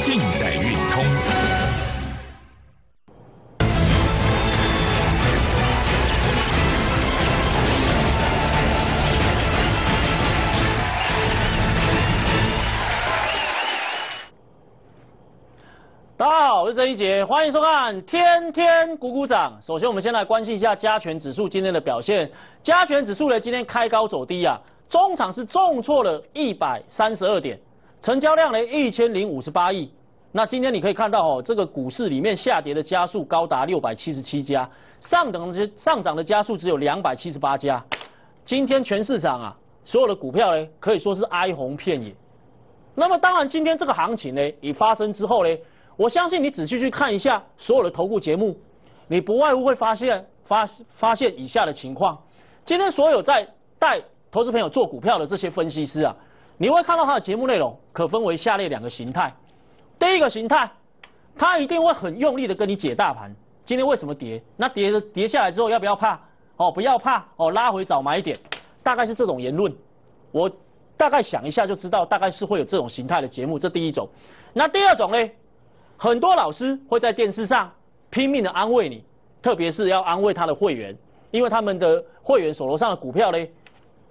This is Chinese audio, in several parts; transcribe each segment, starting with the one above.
尽在运通。大家好，我是曾一杰，欢迎收看《天天鼓鼓掌》。首先，我们先来关心一下加权指数今天的表现。加权指数呢，今天开高走低啊，中场是重挫了一百三十二点。成交量呢一千零五十八亿，那今天你可以看到哦，这个股市里面下跌的家数高达六百七十七家，上等些上涨的家数只有两百七十八家。今天全市场啊，所有的股票呢可以说是哀鸿遍野。那么当然，今天这个行情呢，已发生之后呢，我相信你仔细去看一下所有的投顾节目，你不外乎会发现发发现以下的情况：今天所有在带投资朋友做股票的这些分析师啊。你会看到他的节目内容可分为下列两个形态，第一个形态，他一定会很用力的跟你解大盘，今天为什么跌？那跌的跌下来之后要不要怕？哦，不要怕哦，拉回早买点，大概是这种言论。我大概想一下就知道，大概是会有这种形态的节目，这第一种。那第二种呢？很多老师会在电视上拼命的安慰你，特别是要安慰他的会员，因为他们的会员手头上的股票嘞。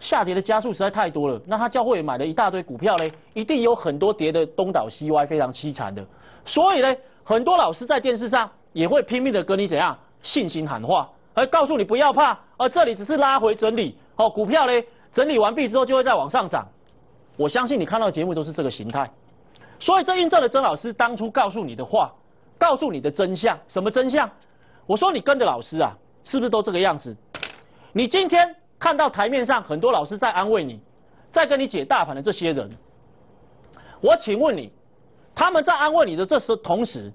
下跌的加速实在太多了，那他教会也买了一大堆股票嘞，一定有很多跌的东倒西歪，非常凄惨的。所以呢，很多老师在电视上也会拼命的跟你怎样信心喊话，而告诉你不要怕，而这里只是拉回整理哦，股票嘞整理完毕之后就会再往上涨。我相信你看到节目都是这个形态，所以这印证了曾老师当初告诉你的话，告诉你的真相什么真相？我说你跟着老师啊，是不是都这个样子？你今天。看到台面上很多老师在安慰你，在跟你解大盘的这些人，我请问你，他们在安慰你的这时同时，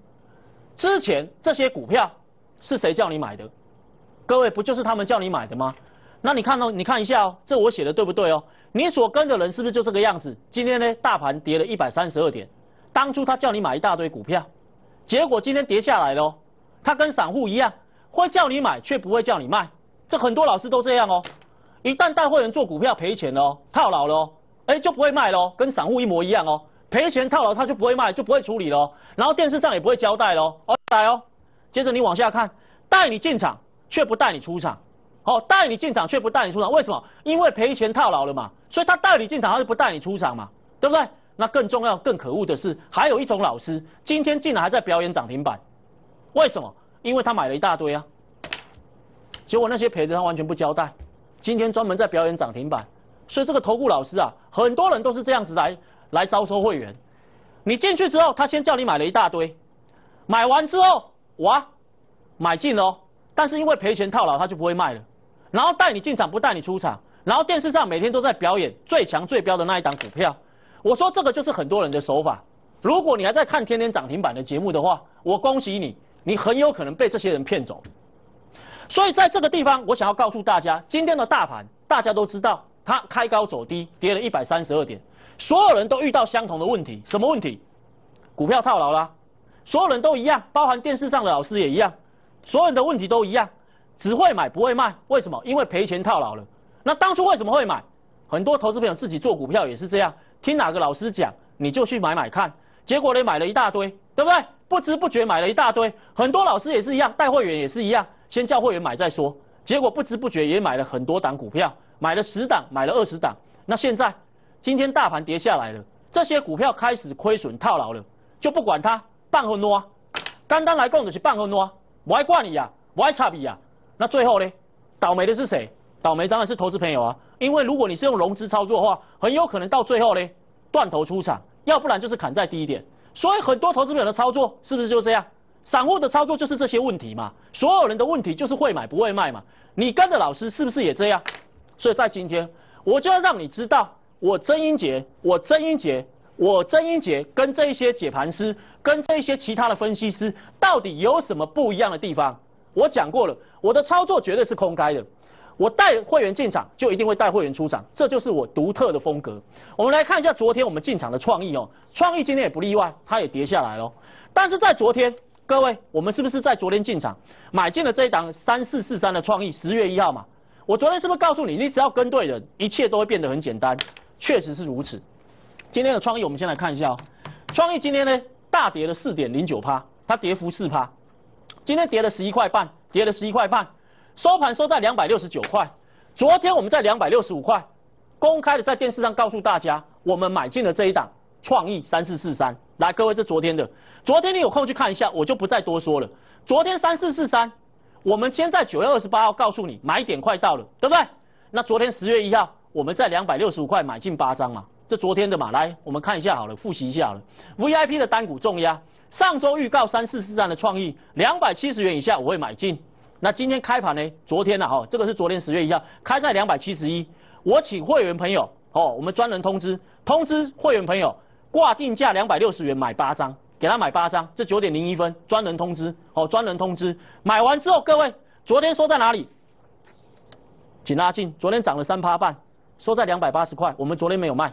之前这些股票是谁叫你买的？各位不就是他们叫你买的吗？那你看哦，你看一下哦，这我写的对不对哦？你所跟的人是不是就这个样子？今天呢，大盘跌了一百三十二点，当初他叫你买一大堆股票，结果今天跌下来了。他跟散户一样，会叫你买却不会叫你卖。这很多老师都这样哦。一旦大货人做股票赔钱哦，套牢了，哎，就不会卖喽，跟散户一模一样哦。赔钱套牢他就不会卖，就不会处理喽。然后电视上也不会交代喽，哦，来哦。接着你往下看，带你进场却不带你出场，哦，带你进场却不带你出场，为什么？因为赔钱套牢了嘛，所以他带你进场就不带你出场嘛，对不对？那更重要、更可恶的是，还有一种老师，今天竟然还在表演涨停板，为什么？因为他买了一大堆啊，结果那些赔的他完全不交代。今天专门在表演涨停板，所以这个投顾老师啊，很多人都是这样子来来招收会员。你进去之后，他先叫你买了一大堆，买完之后，哇，买进了，但是因为赔钱套牢，他就不会卖了，然后带你进场不带你出场，然后电视上每天都在表演最强最标的那一档股票。我说这个就是很多人的手法。如果你还在看天天涨停板的节目的话，我恭喜你，你很有可能被这些人骗走。所以在这个地方，我想要告诉大家，今天的大盘大家都知道，它开高走低，跌了一百三十二点，所有人都遇到相同的问题，什么问题？股票套牢啦，所有人都一样，包含电视上的老师也一样，所有人的问题都一样，只会买不会卖，为什么？因为赔钱套牢了。那当初为什么会买？很多投资朋友自己做股票也是这样，听哪个老师讲，你就去买买看，结果呢买了一大堆，对不对？不知不觉买了一大堆，很多老师也是一样，带会员也是一样。先叫会员买再说，结果不知不觉也买了很多档股票，买了十档，买了二十档。那现在，今天大盘跌下来了，这些股票开始亏损套牢了，就不管它，半分拿。单单来讲就是半分拿，我还怪你呀，我还差你呀。那最后呢，倒霉的是谁？倒霉当然是投资朋友啊，因为如果你是用融资操作的话，很有可能到最后呢断头出场，要不然就是砍在低点。所以很多投资朋友的操作是不是就这样？散户的操作就是这些问题嘛，所有人的问题就是会买不会卖嘛。你跟着老师是不是也这样？所以在今天，我就要让你知道，我曾英杰，我曾英杰，我曾英杰跟这些解盘师，跟这些其他的分析师，到底有什么不一样的地方？我讲过了，我的操作绝对是空开的，我带会员进场就一定会带会员出场，这就是我独特的风格。我们来看一下昨天我们进场的创意哦，创意今天也不例外，它也跌下来了。但是在昨天。各位，我们是不是在昨天进场买进了这一档三四四三的创意？十月一号嘛，我昨天是不是告诉你，你只要跟对人，一切都会变得很简单？确实是如此。今天的创意，我们先来看一下哦。创意今天呢，大跌了四点零九趴，它跌幅四趴。今天跌了十一块半，跌了十一块半，收盘收在两百六十九块。昨天我们在两百六十五块，公开的在电视上告诉大家，我们买进了这一档创意三四四三。来，各位，这昨天的，昨天你有空去看一下，我就不再多说了。昨天三四四三，我们先在九月二十八号告诉你买点快到了，对不对？那昨天十月一号，我们在两百六十五块买进八张嘛，这昨天的嘛。来，我们看一下好了，复习一下好了。VIP 的单股重压，上周预告三四四三的创意，两百七十元以下我会买进。那今天开盘呢？昨天呢？哦，这个是昨天十月一号开在两百七十一，我请会员朋友哦，我们专人通知，通知会员朋友。挂定价两百六十元买八张，给他买八张，这九点零一分专人通知哦，专人通知。买完之后，各位昨天收在哪里？请拉近，昨天涨了三趴半，收在两百八十块。我们昨天没有卖，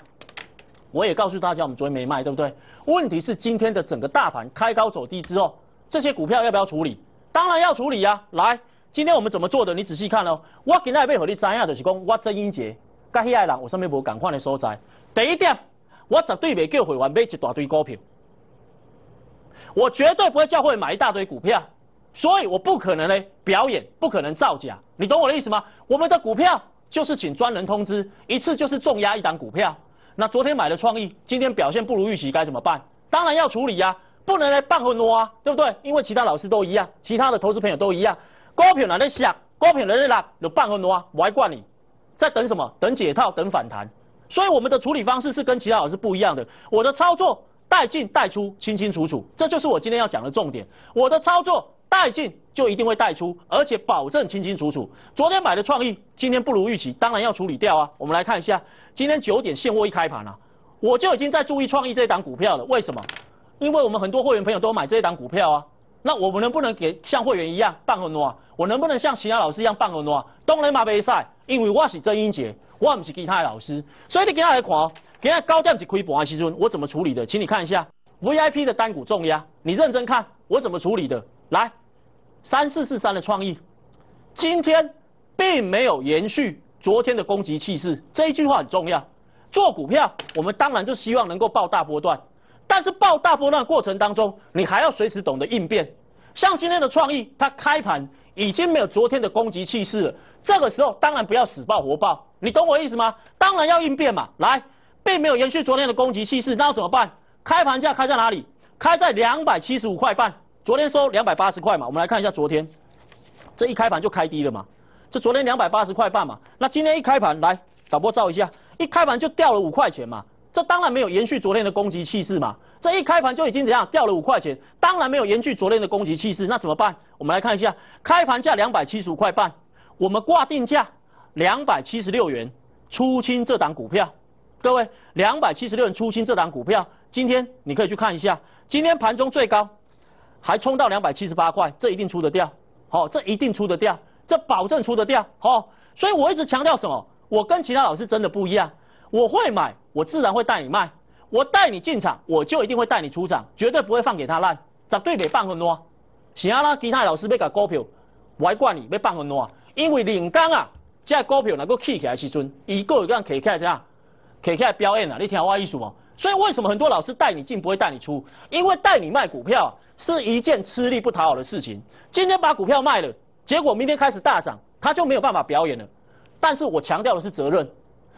我也告诉大家，我们昨天没卖，对不对？问题是今天的整个大盘开高走低之后，这些股票要不要处理？当然要处理啊！来，今天我们怎么做的？你仔细看喽。我今日要让你知影，就是讲我这英杰跟遐个人有啥物无共款的所在。第一点。我绝对没叫会员买一大堆股票，我绝对不会叫会买一大堆股票，所以我不可能呢表演，不可能造假，你懂我的意思吗？我们的股票就是请专人通知，一次就是重压一档股票。那昨天买了创意，今天表现不如预期，该怎么办？当然要处理呀，不能来半和挪啊，对不对？因为其他老师都一样，其他的投资朋友都一样，股票哪里想，股票哪里拉，有半和挪啊，我还怪你，在等什么？等解套，等反弹。所以我们的处理方式是跟其他老师不一样的。我的操作带进带出清清楚楚，这就是我今天要讲的重点。我的操作带进就一定会带出，而且保证清清楚楚。昨天买的创意，今天不如预期，当然要处理掉啊。我们来看一下，今天九点现货一开盘啊，我就已经在注意创意这一档股票了。为什么？因为我们很多会员朋友都买这一档股票啊。那我们能不能给像会员一样办个诺？我能不能像其他老师一样办个诺？啊？当然杯比赛，因为我是曾英杰，我唔是其他老师，所以你给他看狂，给他高点是亏本的时村，我怎么处理的？请你看一下 VIP 的单股重压，你认真看我怎么处理的。来，三四四三的创意，今天并没有延续昨天的攻击气势，这一句话很重要。做股票，我们当然就希望能够爆大波段。但是爆大波浪过程当中，你还要随时懂得应变。像今天的创意，它开盘已经没有昨天的攻击气势了，这个时候当然不要死抱活抱，你懂我意思吗？当然要应变嘛。来，并没有延续昨天的攻击气势，那要怎么办？开盘价开在哪里？开在两百七十五块半，昨天收两百八十块嘛。我们来看一下昨天，这一开盘就开低了嘛。这昨天两百八十块半嘛，那今天一开盘，来导播照一下，一开盘就掉了五块钱嘛。这当然没有延续昨天的攻击气势嘛！这一开盘就已经怎样掉了五块钱，当然没有延续昨天的攻击气势。那怎么办？我们来看一下，开盘价两百七十五块半，我们挂定价两百七十六元出清这档股票。各位，两百七十六元出清这档股票，今天你可以去看一下，今天盘中最高还冲到两百七十八块，这一定出得掉。好，这一定出得掉，这保证出得掉。好，所以我一直强调什么？我跟其他老师真的不一样，我会买。我自然会带你卖，我带你进场，我就一定会带你出场，绝对不会放给他烂。咱对比放很多，其他老师被搞股票，我还惯你被放很多，因为领刚啊，这股票能够起起来时阵，一个又敢企起来这样？企起来表演啊！你听我意思无？所以为什么很多老师带你进不会带你出？因为带你卖股票是一件吃力不讨好的事情。今天把股票卖了，结果明天开始大涨，他就没有办法表演了。但是我强调的是责任。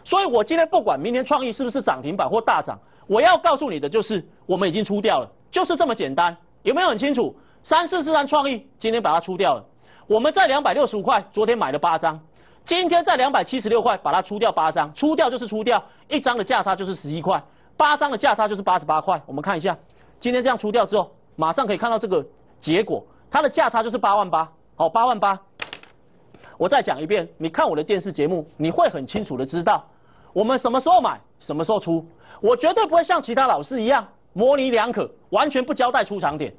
所以我今天不管明天创意是不是涨停板或大涨，我要告诉你的就是我们已经出掉了，就是这么简单，有没有很清楚？三四四三创意今天把它出掉了，我们在两百六十五块，昨天买了八张，今天在两百七十六块把它出掉八张，出掉就是出掉，一张的价差就是十一块，八张的价差就是八十八块。我们看一下，今天这样出掉之后，马上可以看到这个结果，它的价差就是八万八，好，八万八。我再讲一遍，你看我的电视节目，你会很清楚的知道。我们什么时候买，什么时候出，我绝对不会像其他老师一样模棱两可，完全不交代出场点。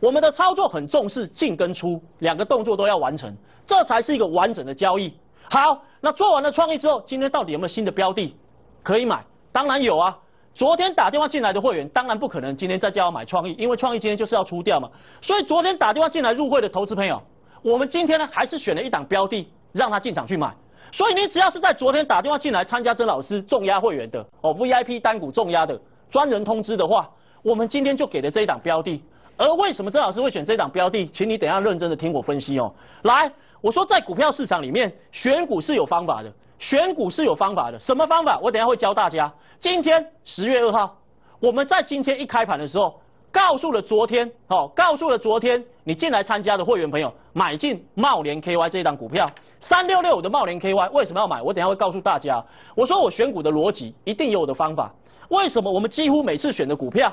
我们的操作很重视进跟出两个动作都要完成，这才是一个完整的交易。好，那做完了创意之后，今天到底有没有新的标的可以买？当然有啊。昨天打电话进来的会员，当然不可能今天再叫我买创意，因为创意今天就是要出掉嘛。所以昨天打电话进来入会的投资朋友，我们今天呢还是选了一档标的让他进场去买。所以你只要是在昨天打电话进来参加曾老师重压会员的哦，VIP 单股重压的专人通知的话，我们今天就给了这一档标的。而为什么曾老师会选这一档标的？请你等下认真的听我分析哦。来，我说在股票市场里面选股是有方法的，选股是有方法的。什么方法？我等下会教大家。今天十月二号，我们在今天一开盘的时候。告诉了昨天哦，告诉了昨天，你进来参加的会员朋友买进茂联 KY 这一档股票三六六的茂联 KY 为什么要买？我等下会告诉大家，我说我选股的逻辑一定有我的方法。为什么我们几乎每次选的股票，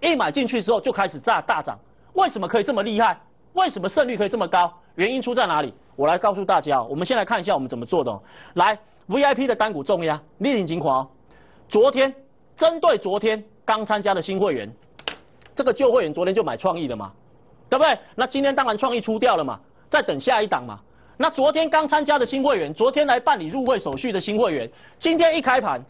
一买进去之后就开始炸大涨？为什么可以这么厉害？为什么胜率可以这么高？原因出在哪里？我来告诉大家我们先来看一下我们怎么做的。来 VIP 的单股重压立领锦华，昨天针对昨天刚参加的新会员。这个旧会员昨天就买创意了嘛，对不对？那今天当然创意出掉了嘛，再等下一档嘛。那昨天刚参加的新会员，昨天来办理入会手续的新会员，今天一开盘，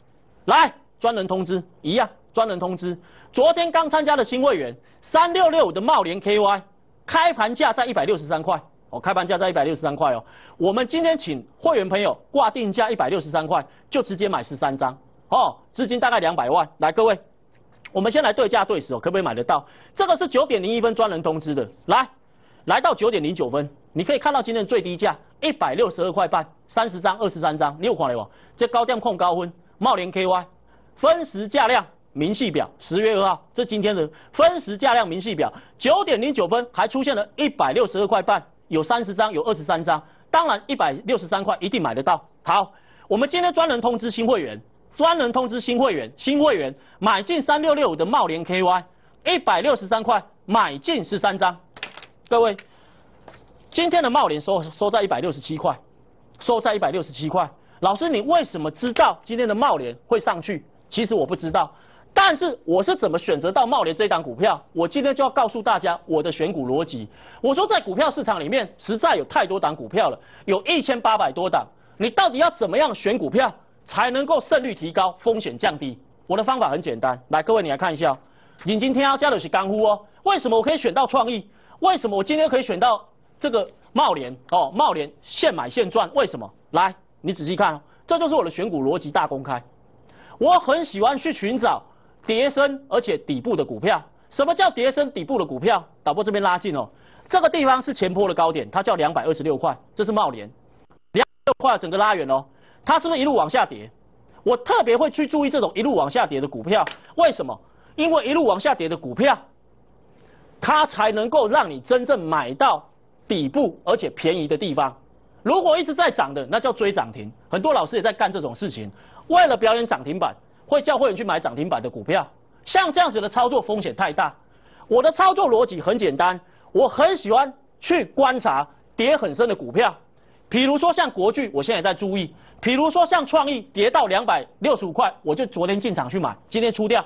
来专人通知，一样专人通知。昨天刚参加的新会员，三六六五的茂联 KY，开盘价在一百六十三块哦，开盘价在一百六十三块哦。我们今天请会员朋友挂定价一百六十三块，就直接买十三张哦，资金大概两百万，来各位。我们先来对价对时哦，可不可以买得到？这个是九点零一分专人通知的，来，来到九点零九分，你可以看到今天最低价一百六十二块半，三十张，二十三张，有看到吗？这高点控高分，茂联 KY 分时价量明细表，十月二号，这今天的分时价量明细表，九点零九分还出现了一百六十二块半，有三十张，有二十三张，当然一百六十三块一定买得到。好，我们今天专人通知新会员。专人通知新会员，新会员买进三六六五的茂联 KY，一百六十三块买进十三张。各位，今天的茂联收收在一百六十七块，收在一百六十七块。老师，你为什么知道今天的茂联会上去？其实我不知道，但是我是怎么选择到茂联这档股票？我今天就要告诉大家我的选股逻辑。我说在股票市场里面实在有太多档股票了，有一千八百多档，你到底要怎么样选股票？才能够胜率提高，风险降低。我的方法很简单，来，各位你来看一下，引经天要加的是干货哦。为什么我可以选到创意？为什么我今天可以选到这个茂联？哦，茂联现买现赚，为什么？来，你仔细看，这就是我的选股逻辑大公开。我很喜欢去寻找叠升而且底部的股票。什么叫叠升底部的股票？导播这边拉近哦，这个地方是前坡的高点，它叫两百二十六块，这是茂联，两六块整个拉远哦。它是不是一路往下跌？我特别会去注意这种一路往下跌的股票，为什么？因为一路往下跌的股票，它才能够让你真正买到底部而且便宜的地方。如果一直在涨的，那叫追涨停。很多老师也在干这种事情，为了表演涨停板，会叫会员去买涨停板的股票。像这样子的操作风险太大。我的操作逻辑很简单，我很喜欢去观察跌很深的股票。比如说像国剧，我现在在注意；比如说像创意，跌到两百六十五块，我就昨天进场去买，今天出掉。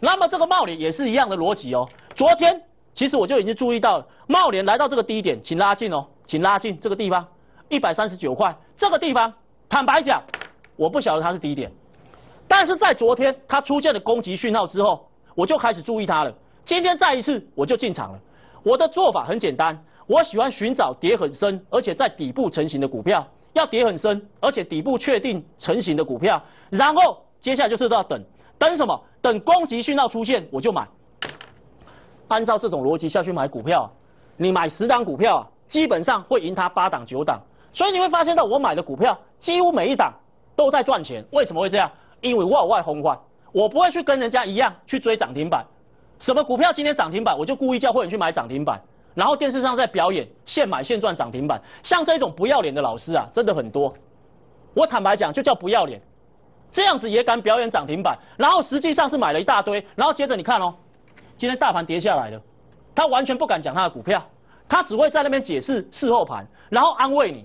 那么这个茂联也是一样的逻辑哦。昨天其实我就已经注意到了，茂联来到这个低点，请拉近哦，请拉近这个地方，一百三十九块这个地方。坦白讲，我不晓得它是低点，但是在昨天它出现了攻击讯号之后，我就开始注意它了。今天再一次，我就进场了。我的做法很简单。我喜欢寻找跌很深而且在底部成型的股票，要跌很深，而且底部确定成型的股票，然后接下来就是要等，等什么？等攻击讯号出现我就买。按照这种逻辑下去买股票，你买十档股票，基本上会赢他八档九档。所以你会发现到我买的股票几乎每一档都在赚钱。为什么会这样？因为有外宏观，我不会去跟人家一样去追涨停板，什么股票今天涨停板，我就故意叫会员去买涨停板。然后电视上在表演现买现赚涨停板，像这种不要脸的老师啊，真的很多。我坦白讲，就叫不要脸，这样子也敢表演涨停板，然后实际上是买了一大堆，然后接着你看哦，今天大盘跌下来了，他完全不敢讲他的股票，他只会在那边解释事后盘，然后安慰你，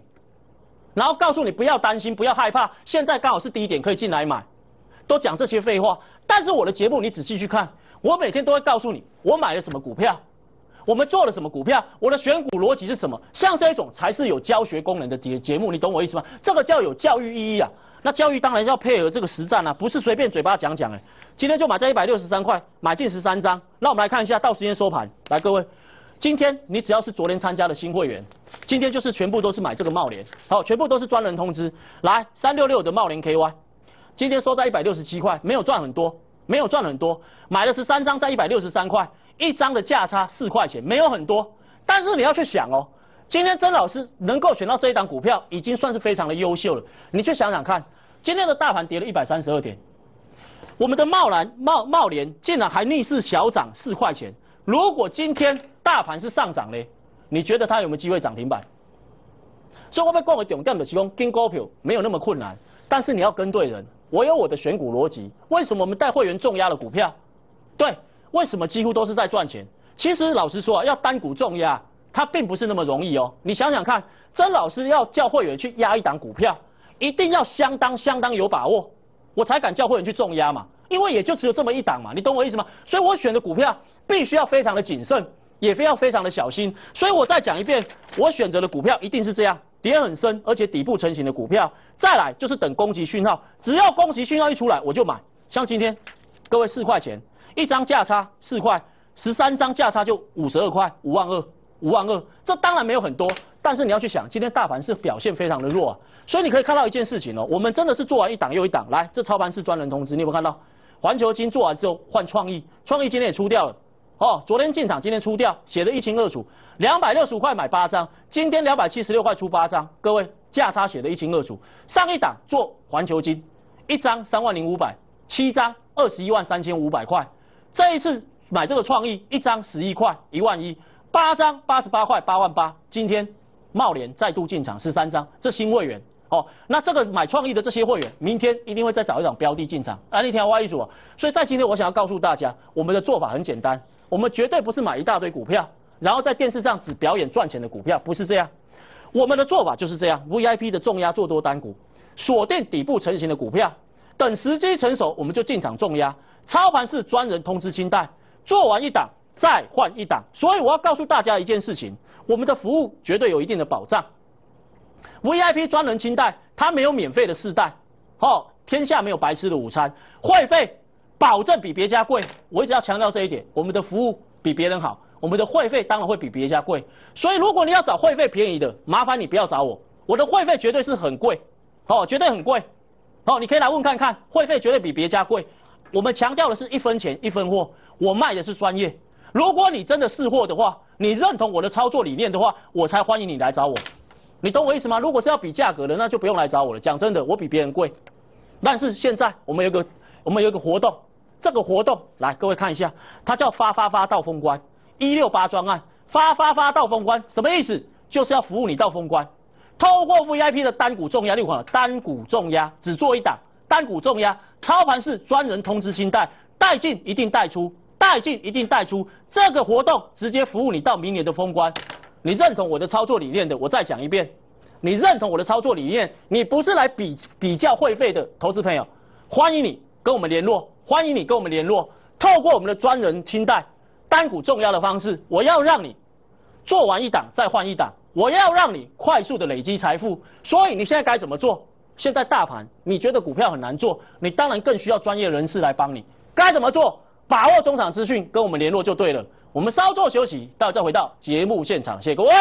然后告诉你不要担心，不要害怕，现在刚好是低点可以进来买，都讲这些废话。但是我的节目你仔细去看，我每天都会告诉你我买了什么股票。我们做了什么股票？我的选股逻辑是什么？像这种才是有教学功能的节节目，你懂我意思吗？这个叫有教育意义啊。那教育当然要配合这个实战啊，不是随便嘴巴讲讲哎。今天就买在一百六十三块，买进十三张。那我们来看一下，到时间收盘。来各位，今天你只要是昨天参加的新会员，今天就是全部都是买这个茂联。好，全部都是专人通知。来，三六六的茂联 KY，今天收在一百六十七块，没有赚很多，没有赚很多，买了十三张在一百六十三块。一张的价差四块钱没有很多，但是你要去想哦，今天曾老师能够选到这一档股票，已经算是非常的优秀了。你去想想看，今天的大盘跌了一百三十二点，我们的茂兰茂茂联竟然还逆势小涨四块钱。如果今天大盘是上涨呢，你觉得它有没有机会涨停板？所以我会为顶掉的表说，跟高票没有那么困难，但是你要跟对人。我有我的选股逻辑，为什么我们带会员重压的股票？对。为什么几乎都是在赚钱？其实老实说啊，要单股重压，它并不是那么容易哦。你想想看，曾老师要叫会员去压一档股票，一定要相当相当有把握，我才敢叫会员去重压嘛。因为也就只有这么一档嘛，你懂我意思吗？所以我选的股票必须要非常的谨慎，也非要非常的小心。所以我再讲一遍，我选择的股票一定是这样，跌很深而且底部成型的股票。再来就是等攻击讯号，只要攻击讯号一出来，我就买。像今天，各位四块钱。一张价差四块，十三张价差就五十二块，五万二，五万二。这当然没有很多，但是你要去想，今天大盘是表现非常的弱啊，所以你可以看到一件事情哦，我们真的是做完一档又一档，来，这操盘是专人通知，你有没有看到？环球金做完之后换创意，创意今天也出掉了，哦，昨天进场，今天出掉，写得一清二楚，两百六十五块买八张，今天两百七十六块出八张，各位价差写得一清二楚，上一档做环球金，一张三万零五百，七张二十一万三千五百块。这一次买这个创意，一张十一块，一万一；八张八十八块，八万八。今天茂联再度进场十三张，这新会员哦。那这个买创意的这些会员，明天一定会再找一种标的进场。你听天蛙一组。所以在今天，我想要告诉大家，我们的做法很简单，我们绝对不是买一大堆股票，然后在电视上只表演赚钱的股票，不是这样。我们的做法就是这样：VIP 的重压做多单股，锁定底部成型的股票。等时机成熟，我们就进场重压。操盘是专人通知清单，做完一档再换一档。所以我要告诉大家一件事情：我们的服务绝对有一定的保障。VIP 专人清单，他没有免费的试代，哦，天下没有白吃的午餐。会费保证比别家贵，我一直要强调这一点。我们的服务比别人好，我们的会费当然会比别家贵。所以如果你要找会费便宜的，麻烦你不要找我，我的会费绝对是很贵，哦，绝对很贵。好，你可以来问看看，会费绝对比别家贵。我们强调的是一分钱一分货，我卖的是专业。如果你真的试货的话，你认同我的操作理念的话，我才欢迎你来找我。你懂我意思吗？如果是要比价格的，那就不用来找我了。讲真的，我比别人贵。但是现在我们有个我们有个活动，这个活动来各位看一下，它叫发发发到封关，一六八专案，发发发到封关什么意思？就是要服务你到封关。透过 VIP 的单股重压六款，单股重压只做一档，单股重压操盘是专人通知清贷，贷进一定贷出，贷进一定贷出，这个活动直接服务你到明年的封关。你认同我的操作理念的，我再讲一遍，你认同我的操作理念，你不是来比比较会费的投资朋友，欢迎你跟我们联络，欢迎你跟我们联络，透过我们的专人清贷单股重压的方式，我要让你做完一档再换一档。我要让你快速的累积财富，所以你现在该怎么做？现在大盘你觉得股票很难做，你当然更需要专业人士来帮你。该怎么做？把握中场资讯，跟我们联络就对了。我们稍作休息，到再回到节目现场，谢谢各位。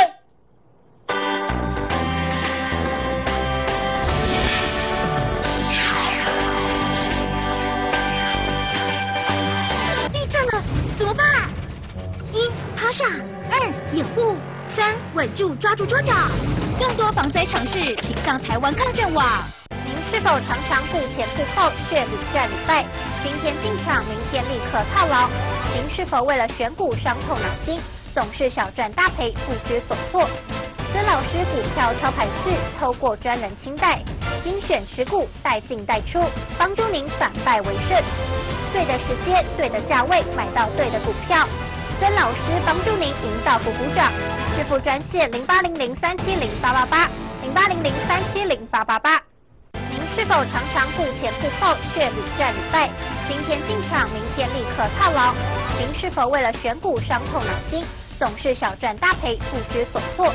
地震了，怎么办？一趴下，二掩护。三稳住，抓住桌角。更多防灾常识，请上台湾抗震网。您是否常常顾前顾后却屡战屡败？今天进场，明天立刻套牢。您是否为了选股伤透脑筋，总是小赚大赔，不知所措？曾老师股票操盘室透过专人清贷，精选持股，带进带出，帮助您反败为胜，对的时间、对的价位买到对的股票。曾老师帮助您引导股股长，支付专线零八零零三七零八八八零八零零三七零八八八。您是否常常顾前顾后却屡战屡败？今天进场，明天立刻套牢。您是否为了选股伤透脑筋，总是小赚大赔，不知所措？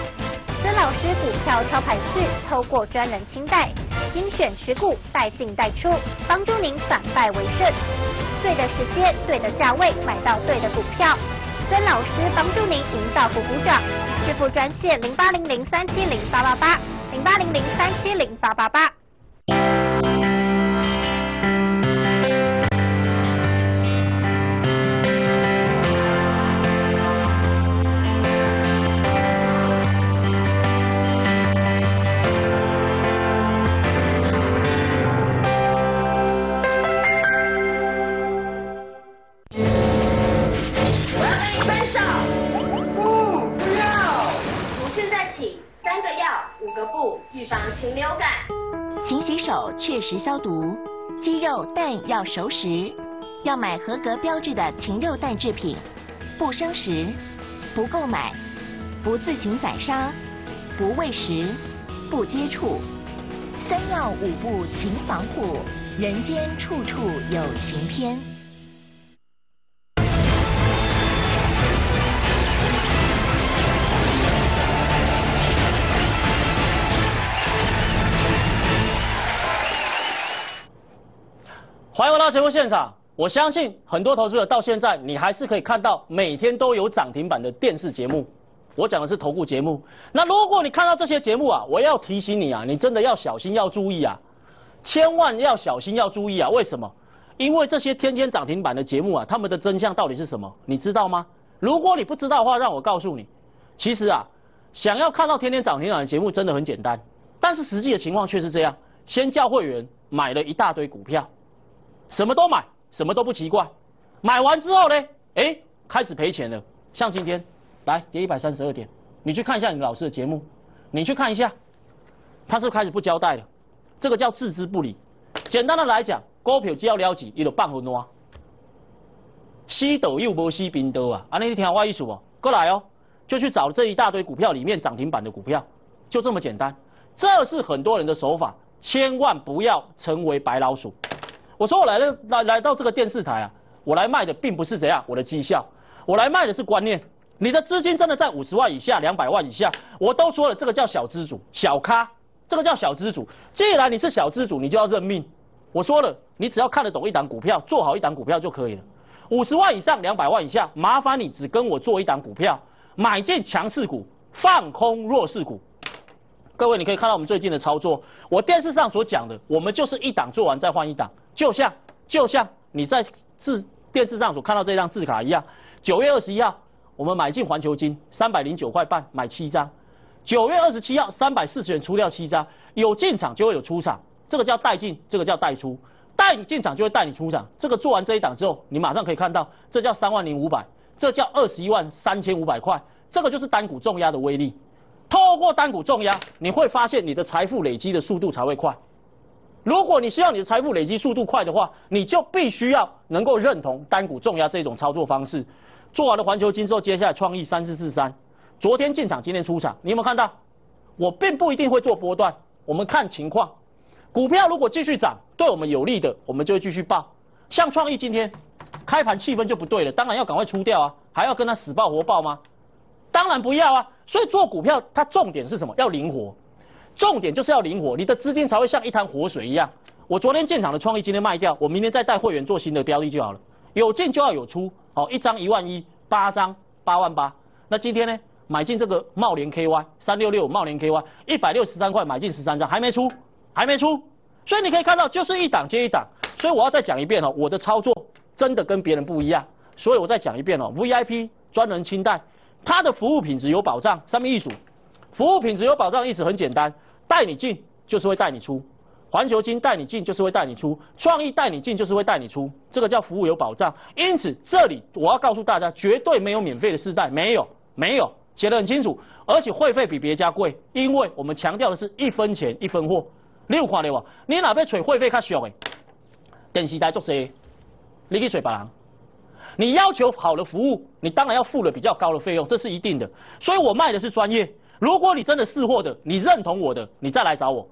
曾老师股票操盘室透过专人清贷，精选持股，带进带出，帮助您反败为胜。对的时间，对的价位，买到对的股票。曾老师帮助您引导股鼓掌。支付专线零八零零三七零八八八零八零零三七零八八八。确实消毒，鸡肉蛋要熟食，要买合格标志的禽肉蛋制品，不生食，不购买，不自行宰杀，不喂食，不接触。三要五不勤防护，人间处处有晴天。欢迎回到节目现场，我相信很多投资者到现在，你还是可以看到每天都有涨停板的电视节目。我讲的是投顾节目。那如果你看到这些节目啊，我要提醒你啊，你真的要小心，要注意啊，千万要小心，要注意啊。为什么？因为这些天天涨停板的节目啊，他们的真相到底是什么？你知道吗？如果你不知道的话，让我告诉你，其实啊，想要看到天天涨停板的节目真的很简单，但是实际的情况却是这样：先叫会员买了一大堆股票。什么都买，什么都不奇怪。买完之后呢，哎，开始赔钱了。像今天，来跌一百三十二点，你去看一下你老师的节目，你去看一下，他是开始不交代了，这个叫置之不理。简单的来讲，股票只要撩起，一有半分挪。西斗又波西兵多啊！啊，那你听我话意思哦，过来哦，就去找这一大堆股票里面涨停板的股票，就这么简单。这是很多人的手法，千万不要成为白老鼠。我说我来了，来来到这个电视台啊！我来卖的并不是怎样，我的绩效，我来卖的是观念。你的资金真的在五十万以下，两百万以下，我都说了，这个叫小资主，小咖，这个叫小资主。既然你是小资主，你就要认命。我说了，你只要看得懂一档股票，做好一档股票就可以了。五十万以上，两百万以下，麻烦你只跟我做一档股票，买进强势股，放空弱势股。各位，你可以看到我们最近的操作，我电视上所讲的，我们就是一档做完再换一档。就像就像你在字电视上所看到这张字卡一样，九月二十一号我们买进环球金三百零九块半买七张，九月二十七号三百四十元出掉七张，有进场就会有出场，这个叫带进，这个叫带出，带你进场就会带你出场，这个做完这一档之后，你马上可以看到，这叫三万零五百，这叫二十一万三千五百块，这个就是单股重压的威力。透过单股重压，你会发现你的财富累积的速度才会快。如果你希望你的财富累积速度快的话，你就必须要能够认同单股重压这种操作方式。做完了环球金之后，接下来创意三四四三，昨天进场，今天出场，你有没有看到？我并不一定会做波段，我们看情况。股票如果继续涨，对我们有利的，我们就会继续报。像创意今天，开盘气氛就不对了，当然要赶快出掉啊，还要跟他死抱活抱吗？当然不要啊。所以做股票它重点是什么？要灵活。重点就是要灵活，你的资金才会像一潭活水一样。我昨天建厂的创意，今天卖掉，我明天再带会员做新的标的就好了。有进就要有出，好，一张一万一，八张八万八。那今天呢，买进这个茂联 KY 三六六，茂联 KY 一百六十三块买进十三张，还没出，还没出。所以你可以看到，就是一档接一档。所以我要再讲一遍哦，我的操作真的跟别人不一样。所以我再讲一遍哦，VIP 专人清代，它的服务品质有保障。上面一组，服务品质有保障，意思很简单。带你进就是会带你出，环球金带你进就是会带你出，创意带你进就是会带你出，这个叫服务有保障。因此，这里我要告诉大家，绝对没有免费的试代，没有，没有，写得很清楚。而且会费比别家贵，因为我们强调的是一分钱一分货。你有看到吗？你哪边找会费较小的电视台做这？你去找别人，你要求好的服务，你当然要付了比较高的费用，这是一定的。所以我卖的是专业。如果你真的是货的，你认同我的，你再来找我，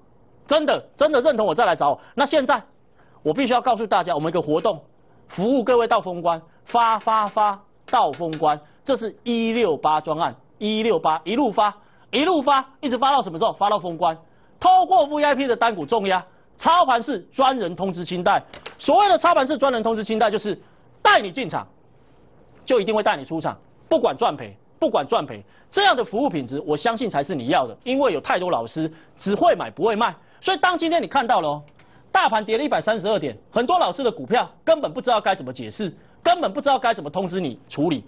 真的真的认同我再来找我。那现在，我必须要告诉大家，我们一个活动，服务各位到封关发发发到封关，这是一六八专案，一六八一路发一路发，一直发到什么时候？发到封关，透过 VIP 的单股重压，操盘式专人通知清单。所谓的操盘式专人通知清单，就是带你进场，就一定会带你出场，不管赚赔。不管赚赔，这样的服务品质，我相信才是你要的。因为有太多老师只会买不会卖，所以当今天你看到了，大盘跌了一百三十二点，很多老师的股票根本不知道该怎么解释，根本不知道该怎么通知你处理，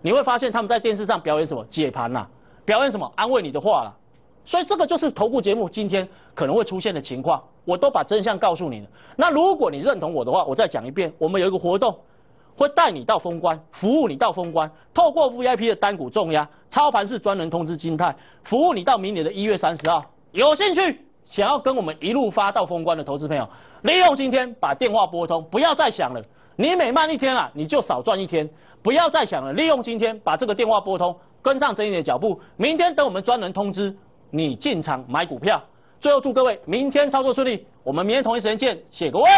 你会发现他们在电视上表演什么解盘呐，表演什么安慰你的话了。所以这个就是头部节目今天可能会出现的情况，我都把真相告诉你了。那如果你认同我的话，我再讲一遍，我们有一个活动。会带你到封关，服务你到封关。透过 VIP 的单股重压，操盘式专人通知金泰，服务你到明年的一月三十号。有兴趣想要跟我们一路发到封关的投资朋友，利用今天把电话拨通，不要再想了。你每慢一天啊，你就少赚一天。不要再想了，利用今天把这个电话拨通，跟上真爷的脚步。明天等我们专人通知，你进场买股票。最后祝各位明天操作顺利，我们明天同一时间见，谢谢各位。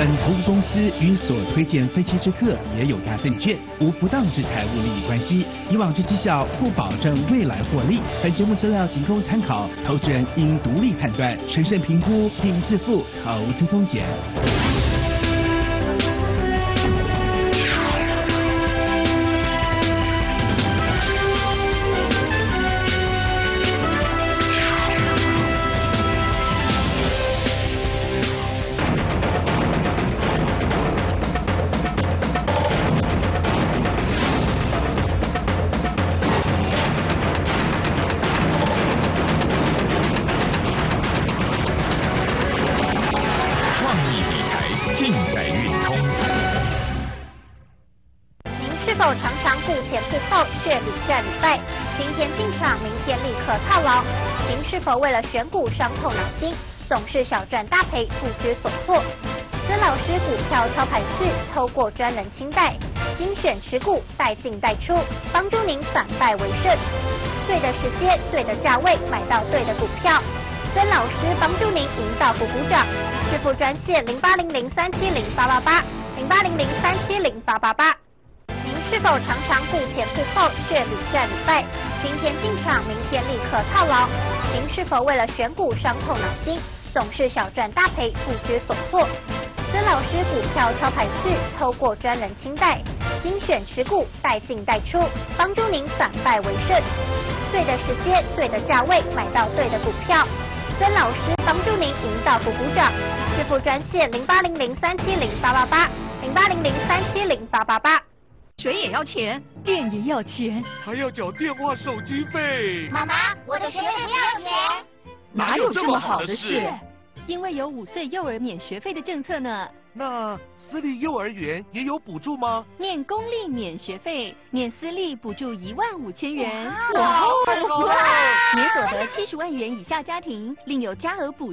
本投资公司与所推荐分期之客也有家证券无不当之财务利益关系。以往之绩效不保证未来获利。本节目资料仅供参考，投资人应独立判断、审慎评估并自负投资风险。是否为了选股伤透脑筋，总是小赚大赔不知所措？曾老师股票操盘室透过专人清贷，精选持股，代进代出，帮助您反败为胜。对的时间，对的价位，买到对的股票。曾老师帮助您，赢到不鼓掌。支付专线零八零零三七零八八八零八零零三七零八八八。否常常不前不后，却屡战屡败？今天进场，明天立刻套牢？您是否为了选股伤透脑筋，总是小赚大赔，不知所措？曾老师股票操盘室，透过专人清代，精选持股，带进带出，帮助您反败为胜。对的时间，对的价位，买到对的股票。曾老师帮助您赢到股股涨。支付专线零八零零三七零八八八零八零零三七零八八八。水也要钱，电也要钱，还要缴电话手机费。妈妈，我的学费不要钱。哪有这么好的事？因为有五岁幼儿免学费的政策呢。那私立幼儿园也有补助吗？念公立免学费，念私立补助一万五千元。哇！哦！年所得七十万元以下家庭，另有加额补。